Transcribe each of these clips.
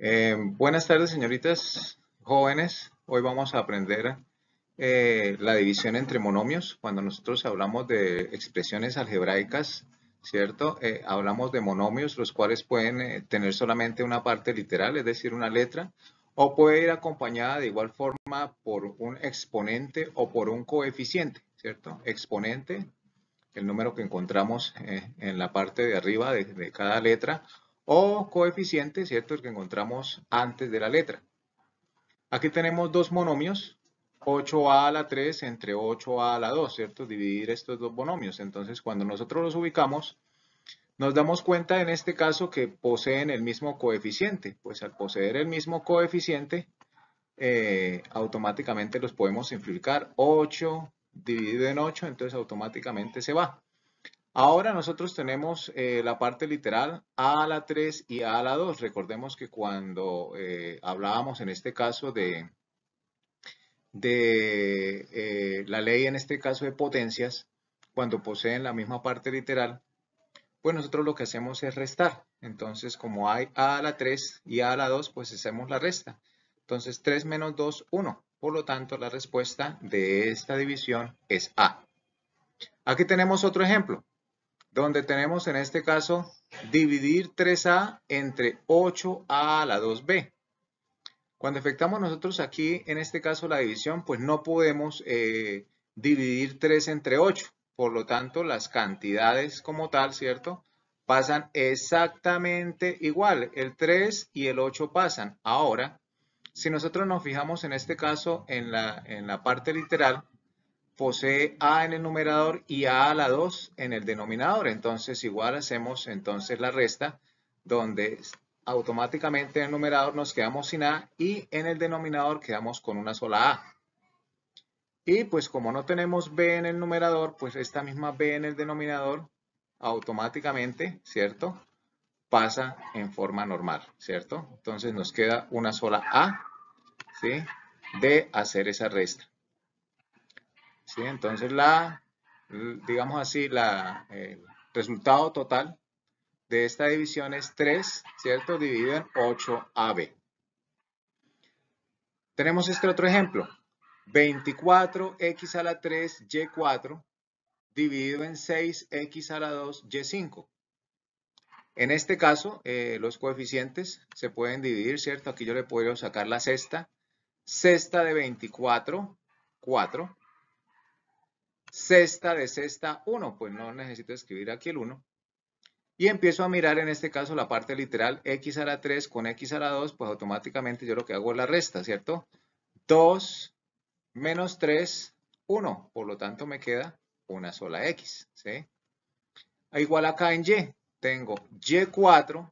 Eh, buenas tardes, señoritas jóvenes. Hoy vamos a aprender eh, la división entre monomios. Cuando nosotros hablamos de expresiones algebraicas, ¿cierto? Eh, hablamos de monomios, los cuales pueden tener solamente una parte literal, es decir, una letra, o puede ir acompañada de igual forma por un exponente o por un coeficiente, ¿cierto? Exponente, el número que encontramos en la parte de arriba de, de cada letra, o coeficiente, ¿cierto? El que encontramos antes de la letra. Aquí tenemos dos monomios, 8a a la 3 entre 8a a la 2, ¿cierto? Dividir estos dos monomios. Entonces, cuando nosotros los ubicamos, nos damos cuenta en este caso que poseen el mismo coeficiente. Pues al poseer el mismo coeficiente, eh, automáticamente los podemos simplificar. 8 dividido en 8, entonces automáticamente se va. Ahora nosotros tenemos eh, la parte literal A la 3 y A la 2. Recordemos que cuando eh, hablábamos en este caso de, eh, la ley, en este caso de potencias, cuando poseen la misma parte literal, pues nosotros lo que hacemos es restar. Entonces, como hay A a la 3 y A a la 2, pues hacemos la resta. Entonces, 3 menos 2, 1. Por lo tanto, la respuesta de esta división es A. Aquí tenemos otro ejemplo donde tenemos en este caso dividir 3A entre 8A a la 2B. Cuando efectuamos nosotros aquí, en este caso la división, pues no podemos eh, dividir 3 entre 8. Por lo tanto, las cantidades como tal, ¿cierto? Pasan exactamente igual. El 3 y el 8 pasan. Ahora, si nosotros nos fijamos en este caso en la, en la parte literal, posee A en el numerador y A a la 2 en el denominador. Entonces igual hacemos entonces la resta donde automáticamente en el numerador nos quedamos sin A y en el denominador quedamos con una sola A. Y pues como no tenemos B en el numerador, pues esta misma B en el denominador automáticamente, ¿cierto? Pasa en forma normal, ¿cierto? Entonces nos queda una sola A, ¿sí? De hacer esa resta. Entonces, la, digamos así, la, el resultado total de esta división es 3, ¿cierto? Dividido en 8AB. Tenemos este otro ejemplo. 24x a la 3, y4, dividido en 6x a la 2, y5. En este caso, eh, los coeficientes se pueden dividir, ¿cierto? Aquí yo le puedo sacar la sexta. Sexta de 24, 4, sexta de sexta 1, pues no necesito escribir aquí el 1. Y empiezo a mirar en este caso la parte literal x a la 3 con x a la 2, pues automáticamente yo lo que hago es la resta, ¿cierto? 2 menos 3, 1. Por lo tanto me queda una sola x, ¿sí? E igual acá en y, tengo y4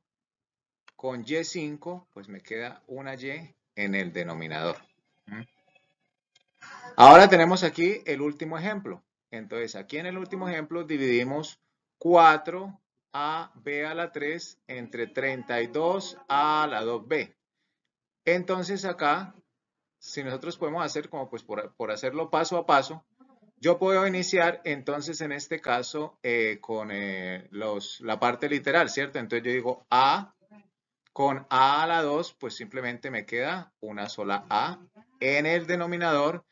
con y5, pues me queda una y en el denominador. Ahora tenemos aquí el último ejemplo. Entonces, aquí en el último ejemplo dividimos 4 a b a la 3 entre 32 a la 2b. Entonces acá, si nosotros podemos hacer como pues por, hacerlo paso a paso, yo puedo iniciar entonces en este caso eh, con eh, los, la parte literal, ¿cierto? Entonces yo digo a con a a la 2, pues simplemente me queda una sola a en el denominador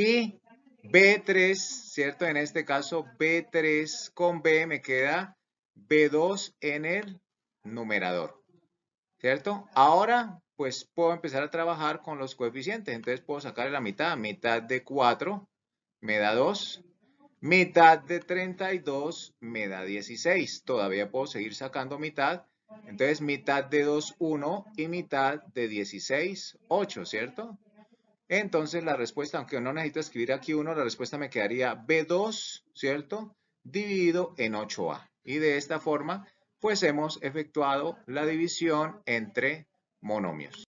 y B3, ¿cierto? En este caso, B3 con B me queda B2 en el numerador, ¿cierto? Ahora, pues puedo empezar a trabajar con los coeficientes. Entonces puedo sacar la mitad. Mitad de 4 me da 2. Mitad de 32 me da 16. Todavía puedo seguir sacando mitad. Entonces mitad de 2, 1 y mitad de 16, 8, ¿cierto? Entonces la respuesta, aunque no necesito escribir aquí 1, la respuesta me quedaría B2, ¿cierto? Dividido en 8A. Y de esta forma, pues hemos efectuado la división entre monomios.